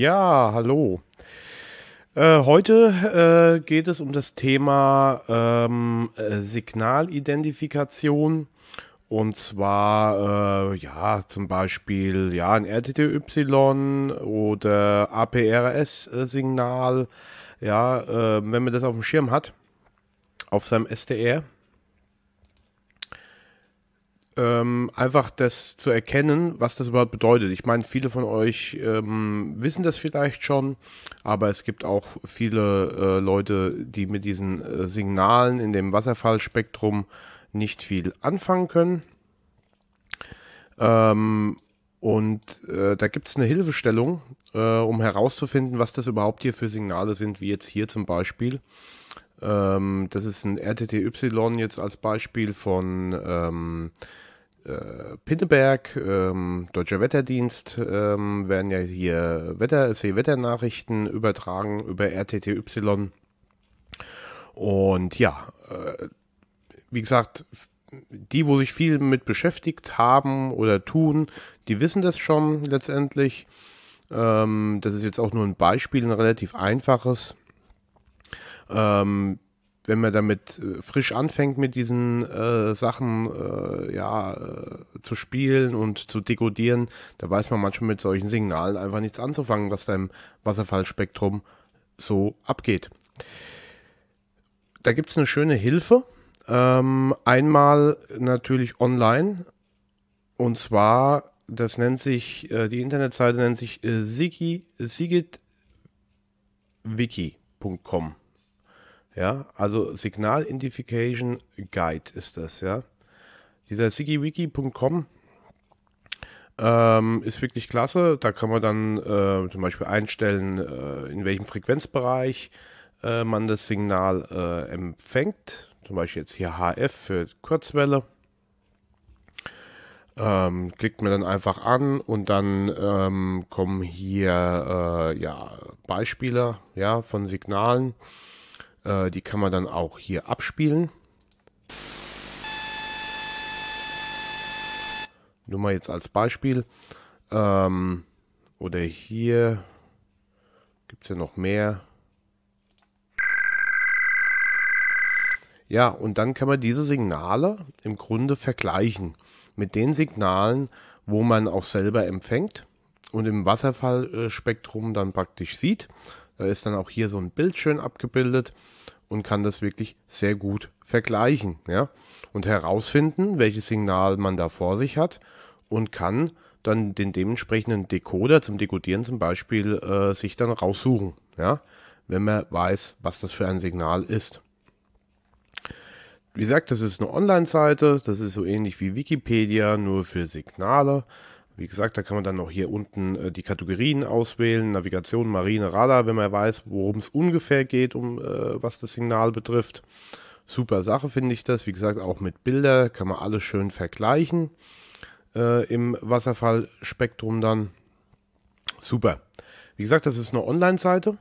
Ja, hallo. Äh, heute äh, geht es um das Thema ähm, äh, Signalidentifikation. Und zwar, äh, ja, zum Beispiel, ja, ein RTTY oder APRS-Signal. Ja, äh, wenn man das auf dem Schirm hat, auf seinem SDR ähm, einfach das zu erkennen, was das überhaupt bedeutet. Ich meine, viele von euch ähm, wissen das vielleicht schon, aber es gibt auch viele äh, Leute, die mit diesen äh, Signalen in dem Wasserfallspektrum nicht viel anfangen können. Ähm, und äh, da gibt es eine Hilfestellung, äh, um herauszufinden, was das überhaupt hier für Signale sind, wie jetzt hier zum Beispiel ähm, das ist ein RTTY jetzt als Beispiel von ähm, äh, Pinneberg, ähm, Deutscher Wetterdienst, ähm, werden ja hier Wetter, See-Wetternachrichten übertragen über RTTY. Und ja, äh, wie gesagt, die, wo sich viel mit beschäftigt haben oder tun, die wissen das schon letztendlich. Ähm, das ist jetzt auch nur ein Beispiel, ein relativ einfaches. Ähm, wenn man damit äh, frisch anfängt mit diesen äh, Sachen äh, ja, äh, zu spielen und zu dekodieren, da weiß man manchmal mit solchen Signalen einfach nichts anzufangen, was da im Wasserfallspektrum so abgeht. Da gibt es eine schöne Hilfe. Ähm, einmal natürlich online. Und zwar, das nennt sich, äh, die Internetseite nennt sich äh, sigitwiki.com. Ja, also Signal Identification Guide ist das, ja. Dieser sigiwiki.com ähm, ist wirklich klasse. Da kann man dann äh, zum Beispiel einstellen, äh, in welchem Frequenzbereich äh, man das Signal äh, empfängt. Zum Beispiel jetzt hier HF für Kurzwelle. Ähm, klickt man dann einfach an und dann ähm, kommen hier äh, ja, Beispiele ja, von Signalen. Äh, die kann man dann auch hier abspielen. Nur mal jetzt als Beispiel. Ähm, oder hier gibt es ja noch mehr. Ja, und dann kann man diese Signale im Grunde vergleichen mit den Signalen, wo man auch selber empfängt und im Wasserfallspektrum dann praktisch sieht. Da ist dann auch hier so ein Bild schön abgebildet und kann das wirklich sehr gut vergleichen ja? und herausfinden, welches Signal man da vor sich hat und kann dann den dementsprechenden Decoder zum Dekodieren zum Beispiel äh, sich dann raussuchen, ja? wenn man weiß, was das für ein Signal ist. Wie gesagt, das ist eine Online-Seite, das ist so ähnlich wie Wikipedia, nur für Signale. Wie gesagt, da kann man dann noch hier unten äh, die Kategorien auswählen, Navigation, Marine, Radar, wenn man weiß, worum es ungefähr geht, um äh, was das Signal betrifft. Super Sache finde ich das. Wie gesagt, auch mit Bilder kann man alles schön vergleichen äh, im Wasserfallspektrum dann. Super. Wie gesagt, das ist eine Online-Seite.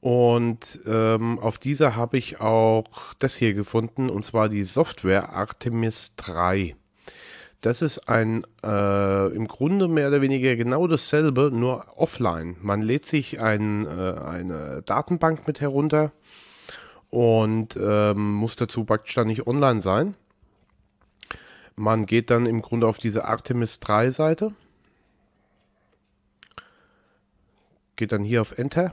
Und ähm, auf dieser habe ich auch das hier gefunden, und zwar die Software Artemis 3. Das ist ein äh, im Grunde mehr oder weniger genau dasselbe, nur offline. Man lädt sich ein, äh, eine Datenbank mit herunter und ähm, muss dazu praktisch dann nicht online sein. Man geht dann im Grunde auf diese Artemis 3 Seite, geht dann hier auf Enter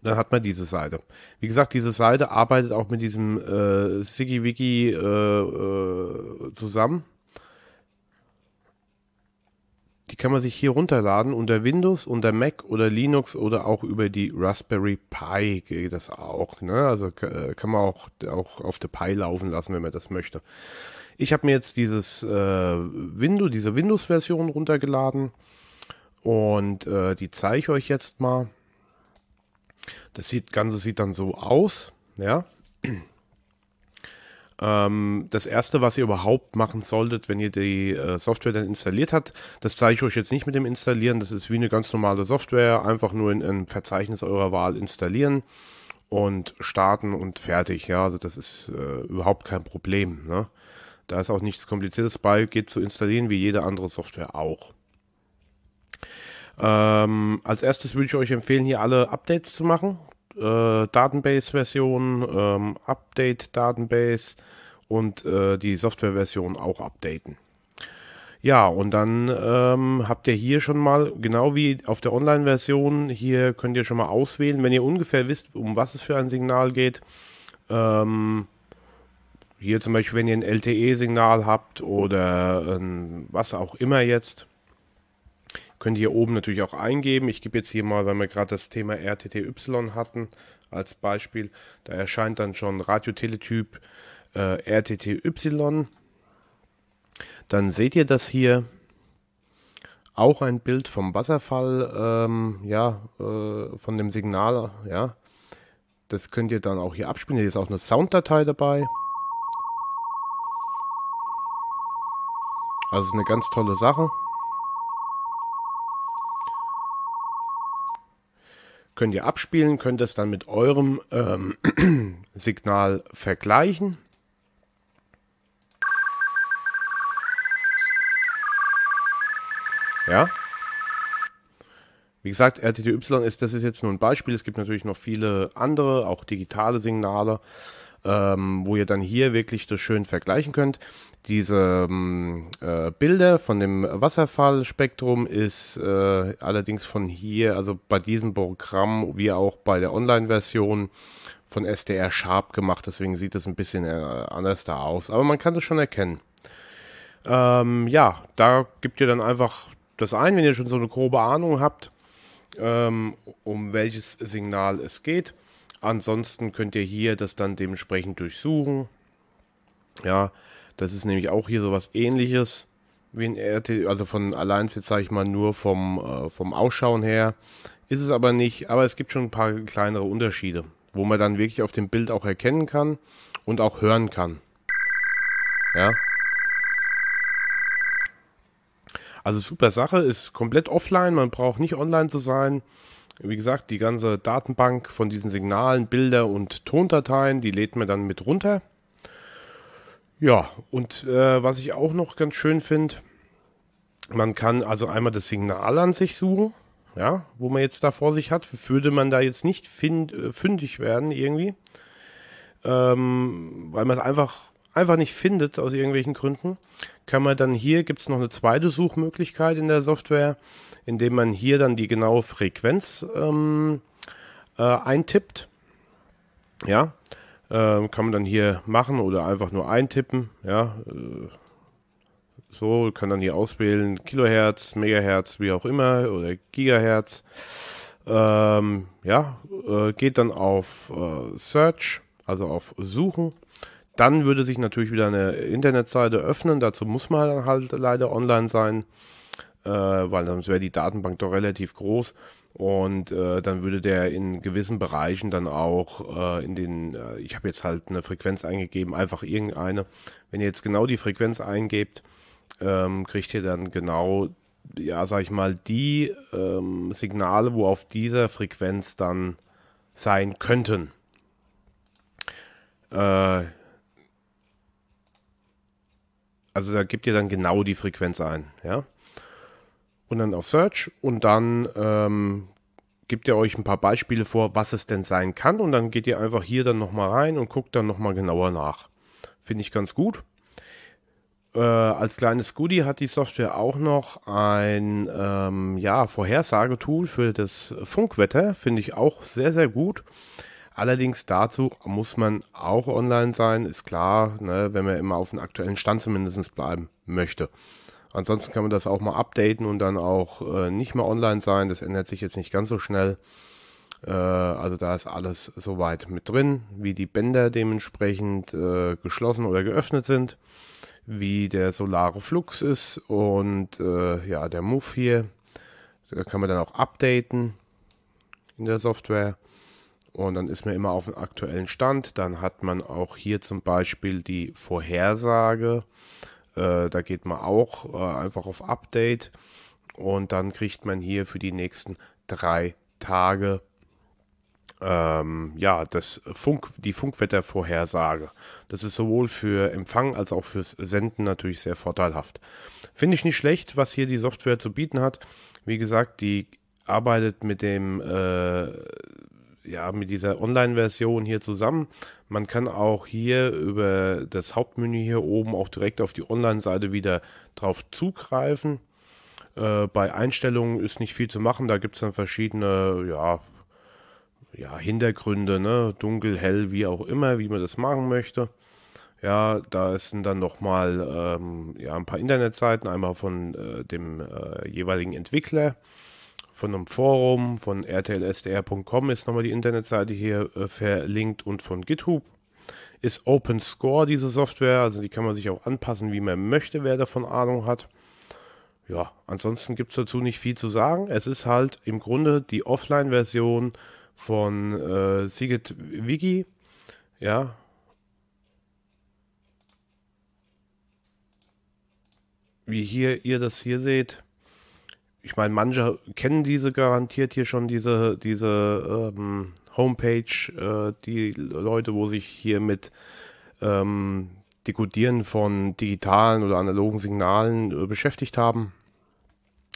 und dann hat man diese Seite. Wie gesagt, diese Seite arbeitet auch mit diesem äh, SiggyWiki äh, äh, zusammen. Die kann man sich hier runterladen unter Windows, unter Mac oder Linux oder auch über die Raspberry Pi geht das auch. Ne? Also äh, kann man auch, auch auf der Pi laufen lassen, wenn man das möchte. Ich habe mir jetzt dieses äh, Windows, diese Windows-Version runtergeladen und äh, die zeige ich euch jetzt mal. Das sieht, Ganze sieht dann so aus, ja. Ähm, das erste, was ihr überhaupt machen solltet, wenn ihr die äh, Software dann installiert habt, das zeige ich euch jetzt nicht mit dem Installieren, das ist wie eine ganz normale Software, einfach nur in einem Verzeichnis eurer Wahl installieren und starten und fertig, ja, also das ist äh, überhaupt kein Problem, ne? Da ist auch nichts Kompliziertes bei, geht zu installieren wie jede andere Software auch. Ähm, als erstes würde ich euch empfehlen, hier alle Updates zu machen. Äh, Database-Version, ähm, Update-Database und äh, die Software-Version auch updaten. Ja, und dann ähm, habt ihr hier schon mal, genau wie auf der Online-Version, hier könnt ihr schon mal auswählen, wenn ihr ungefähr wisst, um was es für ein Signal geht. Ähm, hier zum Beispiel, wenn ihr ein LTE-Signal habt oder ein, was auch immer jetzt, Könnt ihr hier oben natürlich auch eingeben. Ich gebe jetzt hier mal, weil wir gerade das Thema RTTY hatten, als Beispiel. Da erscheint dann schon Radioteletyp äh, RTTY. Dann seht ihr das hier. Auch ein Bild vom Wasserfall, ähm, ja, äh, von dem Signal, ja. Das könnt ihr dann auch hier abspielen. Hier ist auch eine Sounddatei dabei. Also eine ganz tolle Sache. könnt ihr abspielen, könnt es dann mit eurem ähm, Signal vergleichen. Ja. Wie gesagt, RTTY ist, das ist jetzt nur ein Beispiel. Es gibt natürlich noch viele andere, auch digitale Signale ähm, wo ihr dann hier wirklich das schön vergleichen könnt. Diese ähm, äh, Bilder von dem Wasserfallspektrum ist äh, allerdings von hier, also bei diesem Programm wie auch bei der Online-Version von SDR Sharp gemacht. Deswegen sieht es ein bisschen äh, anders da aus. Aber man kann das schon erkennen. Ähm, ja, da gibt ihr dann einfach das ein, wenn ihr schon so eine grobe Ahnung habt, ähm, um welches Signal es geht. Ansonsten könnt ihr hier das dann dementsprechend durchsuchen. Ja, das ist nämlich auch hier sowas ähnliches wie ein RT, also von Alliance jetzt sage ich mal nur vom, äh, vom Ausschauen her. Ist es aber nicht, aber es gibt schon ein paar kleinere Unterschiede, wo man dann wirklich auf dem Bild auch erkennen kann und auch hören kann. Ja. Also super Sache, ist komplett offline, man braucht nicht online zu sein. Wie gesagt, die ganze Datenbank von diesen Signalen, Bilder und Tondateien, die lädt man dann mit runter. Ja, und äh, was ich auch noch ganz schön finde, man kann also einmal das Signal an sich suchen, ja, wo man jetzt da vor sich hat, würde man da jetzt nicht find, äh, fündig werden irgendwie, ähm, weil man es einfach einfach nicht findet aus irgendwelchen Gründen, kann man dann hier, gibt es noch eine zweite Suchmöglichkeit in der Software, indem man hier dann die genaue Frequenz ähm, äh, eintippt. Ja, äh, kann man dann hier machen oder einfach nur eintippen. Ja, äh, so kann dann hier auswählen Kilohertz, Megahertz, wie auch immer oder Gigahertz. Ähm, ja, äh, geht dann auf äh, Search, also auf Suchen dann würde sich natürlich wieder eine Internetseite öffnen. Dazu muss man halt leider online sein, äh, weil sonst wäre die Datenbank doch relativ groß. Und äh, dann würde der in gewissen Bereichen dann auch äh, in den, äh, ich habe jetzt halt eine Frequenz eingegeben, einfach irgendeine. Wenn ihr jetzt genau die Frequenz eingebt, ähm, kriegt ihr dann genau, ja, sag ich mal, die ähm, Signale, wo auf dieser Frequenz dann sein könnten. Äh, also da gebt ihr dann genau die Frequenz ein, ja. Und dann auf Search und dann ähm, gibt ihr euch ein paar Beispiele vor, was es denn sein kann. Und dann geht ihr einfach hier dann nochmal rein und guckt dann nochmal genauer nach. Finde ich ganz gut. Äh, als kleines Goodie hat die Software auch noch ein ähm, ja, Vorhersagetool für das Funkwetter. Finde ich auch sehr, sehr gut. Allerdings dazu muss man auch online sein, ist klar, ne, wenn man immer auf dem aktuellen Stand zumindest bleiben möchte. Ansonsten kann man das auch mal updaten und dann auch äh, nicht mehr online sein. Das ändert sich jetzt nicht ganz so schnell. Äh, also da ist alles soweit mit drin, wie die Bänder dementsprechend äh, geschlossen oder geöffnet sind, wie der solare Flux ist und äh, ja, der Move hier. Da kann man dann auch updaten in der Software und dann ist man immer auf dem aktuellen Stand. Dann hat man auch hier zum Beispiel die Vorhersage. Äh, da geht man auch äh, einfach auf Update und dann kriegt man hier für die nächsten drei Tage ähm, ja, das Funk, die Funkwettervorhersage. Das ist sowohl für Empfang als auch fürs Senden natürlich sehr vorteilhaft. Finde ich nicht schlecht, was hier die Software zu bieten hat. Wie gesagt, die arbeitet mit dem äh, ja, mit dieser Online-Version hier zusammen. Man kann auch hier über das Hauptmenü hier oben auch direkt auf die Online-Seite wieder drauf zugreifen. Äh, bei Einstellungen ist nicht viel zu machen. Da gibt es dann verschiedene, ja, ja, Hintergründe, ne? dunkel, hell, wie auch immer, wie man das machen möchte. Ja, da sind dann nochmal ähm, ja, ein paar Internetseiten, einmal von äh, dem äh, jeweiligen Entwickler von einem Forum, von rtlsdr.com ist nochmal die Internetseite hier äh, verlinkt und von GitHub. Ist OpenScore diese Software, also die kann man sich auch anpassen, wie man möchte, wer davon Ahnung hat. Ja, ansonsten gibt es dazu nicht viel zu sagen. Es ist halt im Grunde die Offline-Version von äh, Sigit Wiki. Ja, wie hier ihr das hier seht ich meine, manche kennen diese garantiert hier schon, diese, diese ähm, Homepage, äh, die Leute, wo sich hier mit ähm, Dekodieren von digitalen oder analogen Signalen äh, beschäftigt haben.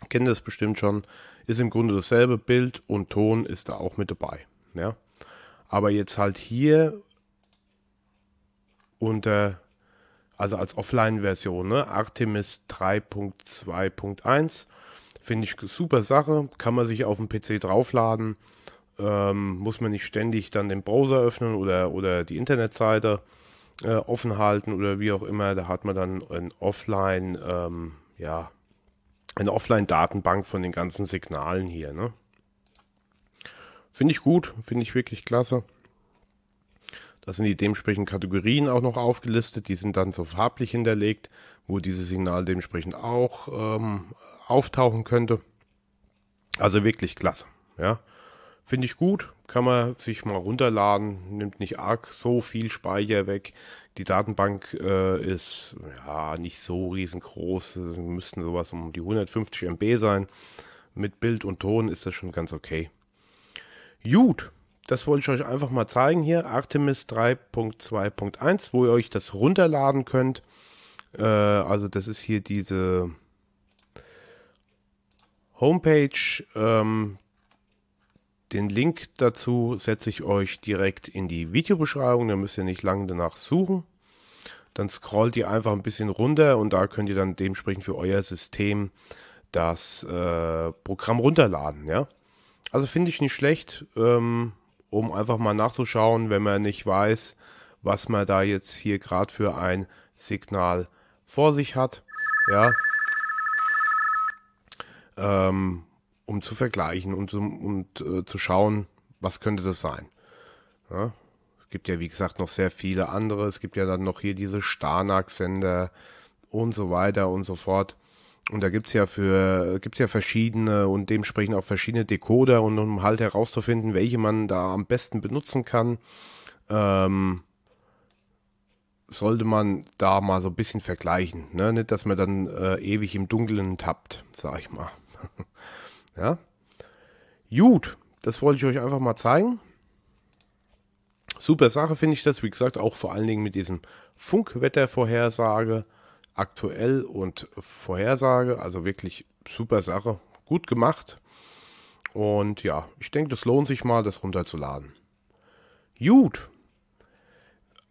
Kennen das bestimmt schon. Ist im Grunde dasselbe. Bild und Ton ist da auch mit dabei. Ja? Aber jetzt halt hier unter, äh, also als Offline-Version, ne? Artemis 3.2.1 Finde ich super Sache. Kann man sich auf dem PC draufladen. Ähm, muss man nicht ständig dann den Browser öffnen oder, oder die Internetseite äh, offen halten oder wie auch immer. Da hat man dann ein Offline, ähm, ja, eine Offline-Datenbank von den ganzen Signalen hier. Ne? Finde ich gut, finde ich wirklich klasse. Da sind die dementsprechenden Kategorien auch noch aufgelistet. Die sind dann so farblich hinterlegt, wo dieses Signal dementsprechend auch ähm, auftauchen könnte. Also wirklich klasse. Ja, finde ich gut. Kann man sich mal runterladen. Nimmt nicht arg so viel Speicher weg. Die Datenbank äh, ist ja nicht so riesengroß. Müssten sowas um die 150 MB sein. Mit Bild und Ton ist das schon ganz okay. Gut, das wollte ich euch einfach mal zeigen hier. Artemis 3.2.1, wo ihr euch das runterladen könnt. Äh, also das ist hier diese Homepage. Ähm, den Link dazu setze ich euch direkt in die Videobeschreibung, da müsst ihr nicht lange danach suchen. Dann scrollt ihr einfach ein bisschen runter und da könnt ihr dann dementsprechend für euer System das äh, Programm runterladen. Ja? Also finde ich nicht schlecht, ähm, um einfach mal nachzuschauen, wenn man nicht weiß, was man da jetzt hier gerade für ein Signal vor sich hat. Ja, ähm, um zu vergleichen und, um, äh, zu schauen, was könnte das sein. Ja? Es gibt ja, wie gesagt, noch sehr viele andere. Es gibt ja dann noch hier diese Starnack-Sender und so weiter und so fort. Und da gibt es ja für, gibt's ja verschiedene und dementsprechend auch verschiedene Decoder und um halt herauszufinden, welche man da am besten benutzen kann, ähm, sollte man da mal so ein bisschen vergleichen. Ne? Nicht, dass man dann äh, ewig im Dunkeln tappt, sag ich mal. ja. Gut, das wollte ich euch einfach mal zeigen. Super Sache finde ich das, wie gesagt, auch vor allen Dingen mit diesem Funkwettervorhersage aktuell und Vorhersage, also wirklich super Sache, gut gemacht. Und ja, ich denke, das lohnt sich mal, das runterzuladen. Gut.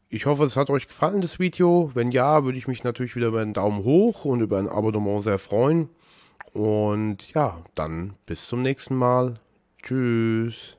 Ich hoffe, es hat euch gefallen, das Video. Wenn ja, würde ich mich natürlich wieder über einen Daumen hoch und über ein Abonnement sehr freuen. Und ja, dann bis zum nächsten Mal. Tschüss.